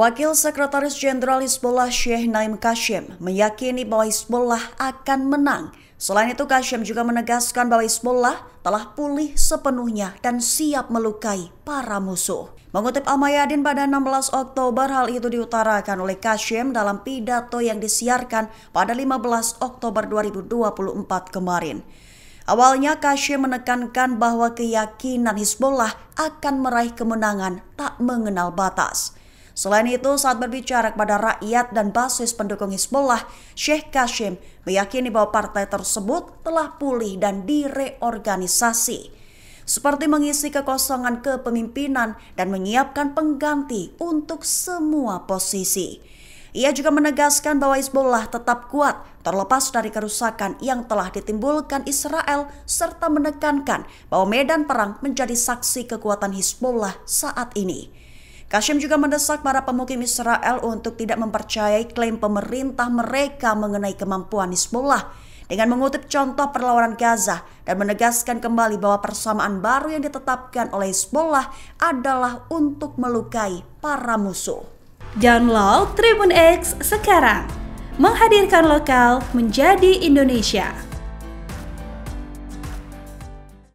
Wakil Sekretaris Jenderal Hizbullah Syekh Naim Kasyim meyakini bahwa Hizbullah akan menang. Selain itu Kasyim juga menegaskan bahwa Hizbullah telah pulih sepenuhnya dan siap melukai para musuh. Mengutip Amayadin pada 16 Oktober, hal itu diutarakan oleh Kasyim dalam pidato yang disiarkan pada 15 Oktober 2024 kemarin. Awalnya Kasyim menekankan bahwa keyakinan Hizbullah akan meraih kemenangan tak mengenal batas. Selain itu, saat berbicara kepada rakyat dan basis pendukung Hizbullah, Sheikh Kashim meyakini bahwa partai tersebut telah pulih dan direorganisasi, seperti mengisi kekosongan kepemimpinan dan menyiapkan pengganti untuk semua posisi. Ia juga menegaskan bahwa Hizbullah tetap kuat terlepas dari kerusakan yang telah ditimbulkan Israel serta menekankan bahwa medan perang menjadi saksi kekuatan Hizbullah saat ini. Kashim juga mendesak para pemukim Israel untuk tidak mempercayai klaim pemerintah mereka mengenai kemampuan Hezbollah dengan mengutip contoh perlawanan Gaza dan menegaskan kembali bahwa persamaan baru yang ditetapkan oleh Hezbollah adalah untuk melukai para musuh. Download Tribun X sekarang, menghadirkan lokal menjadi Indonesia.